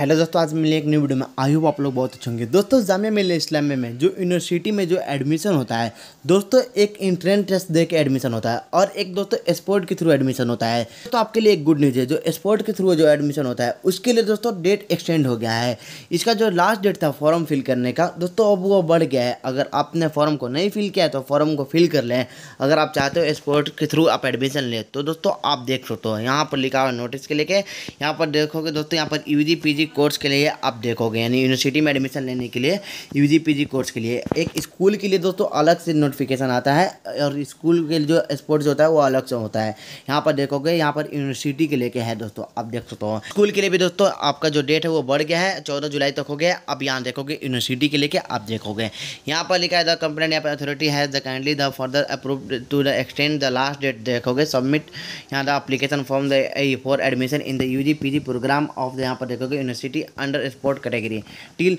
hello दोस्तों आज मिले एक न्यू वीडियो में आई हूँ आप लोग बहुत अच्छे होंगे दोस्तों जामिया मिले इस्लामिया में जो यूनिवर्सिटी में जो एडमिशन होता है दोस्तों एक इंट्रेंस टेस्ट दे के एडमिशन होता है और एक दोस्तों स्पोर्ट के थ्रू एडमिशन होता है तो आपके लिए एक गुड न्यूज़ है जो स्पोर्ट के थ्रू जो एडमिशन होता है उसके लिए दोस्तों डेट एक्सटेंड हो गया है इसका जो लास्ट डेट था फॉर्म फिल करने का दोस्तों अब वो बढ़ गया है अगर आपने फॉर्म को नहीं फिल किया है तो फॉर्म को फिल कर लें अगर आप चाहते हो स्पोर्ट के थ्रू आप एडमिशन लें तो दोस्तों आप देख सकते हो यहाँ पर लिखा हुआ नोटिस के लेके यहाँ पर देखोगे दोस्तों यहाँ पर यू जी कोर्स के लिए आप देखोगे यानी यूनिवर्सिटी में एडमिशन लेने के लिए यू जी कोर्स के लिए एक स्कूल के लिए दोस्तों अलग से नोटिफिकेशन आता है और स्कूल के जो स्पोर्ट्स होता है वो अलग से होता है यहाँ पर देखोगे यहाँ पर यूनिवर्सिटी के लेके है दोस्तों आप देख सकते हो स्कूल के लिए भी दोस्तों आपका जो डेट है वो बढ़ गया है चौदह जुलाई तक हो गया अब यहाँ देखोगे यूनिवर्सिटी के लेके आप देखोगे यहाँ पर लिखा है द कंप्लेंट यहाँ पर अथॉरिटी है the kindly the further approve to the extend the last date देखोगे सबमिट यहाँ the application form the for admission in the U G P G programme of यहाँ पर देखोगे university university under sport category till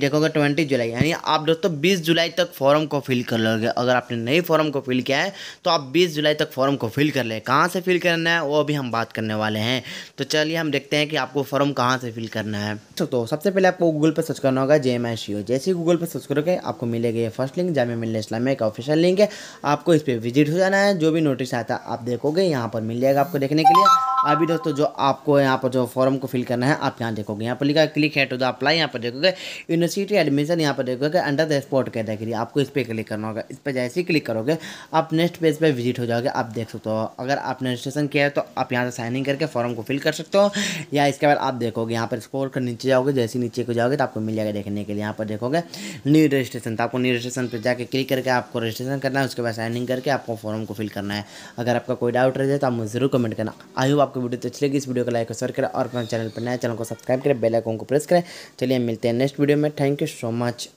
देखोगे twenty July यानी आप दोस्तों बीस जुलाई तक फॉर्म को फिल कर लोगे अगर आपने नई फॉर्म को फिल किया है तो आप बीस जुलाई तक फॉर्म को फिल कर ले कहाँ से फिल करना है वो अभी हम बात करने वाले हैं तो चलिए हम देखते हैं कि आपको फॉर्म कहाँ से फिल करना है तो, तो सबसे पहले आपको गूगल पर सर्च करना होगा जे एम आई सी ओ जैसे गूगल पर सर्च करोगे आपको मिलेगा ये फर्स्ट लिंक जामिया मिल इस्लामिया का ऑफिशियल लिंक है आपको इस पर विजिट हो जाना है जो भी नोटिस आता है आप देखोगे यहाँ पर मिल जाएगा आपको देखने के लिए अभी दोस्तों जो आपको यहाँ पर जो फॉर्म को फिल करना है आप यहाँ देखोगे यहाँ पर लिखा है क्लिक है टू द अप्लाई यहाँ पर देखोगे यूनिवर्सिटी एडमिशन यहाँ पर देखोगे अंडर द स्पोर्ट कैटेगरी आपको इस पर क्लिक करना होगा इस पर जैसे ही क्लिक करोगे आप नेक्स्ट पेज पर विजिट हो जाओगे आप देख सकते हो अगर आपने रजिस्ट्रेशन किया है तो आप यहाँ से साइन इन करके फॉर्म को फिल कर सकते हो या इसके बाद आप देखोगे यहाँ पर स्कोर कर नीचे जाओगे जैसे नीचे को जाओगे तो आपको मिल जाएगा देखने के लिए यहाँ पर देखोगे न्यू रजिस्ट्रेशन तो आपको न्यू रजिस्ट्रेशन पर जाकर क्लिक करके आपको रजिस्ट्रेशन करना है उसके बाद साइन इन करके आपको फॉर्म को फिल करना है अगर आपका कोई डाउट रह जाए तो आप मुझे जरूर कमेंट करना आई होप आपको वीडियो तो अच्छी लगी इस वीडियो को लाइक और शेयर करें और अपना चैनल पर नया चैनल को सब्सक्राइब करें बेलाइकॉन को प्रेस करें चलिए मिलते हैं नेक्स्ट वीडियो में थैंक यू सो मच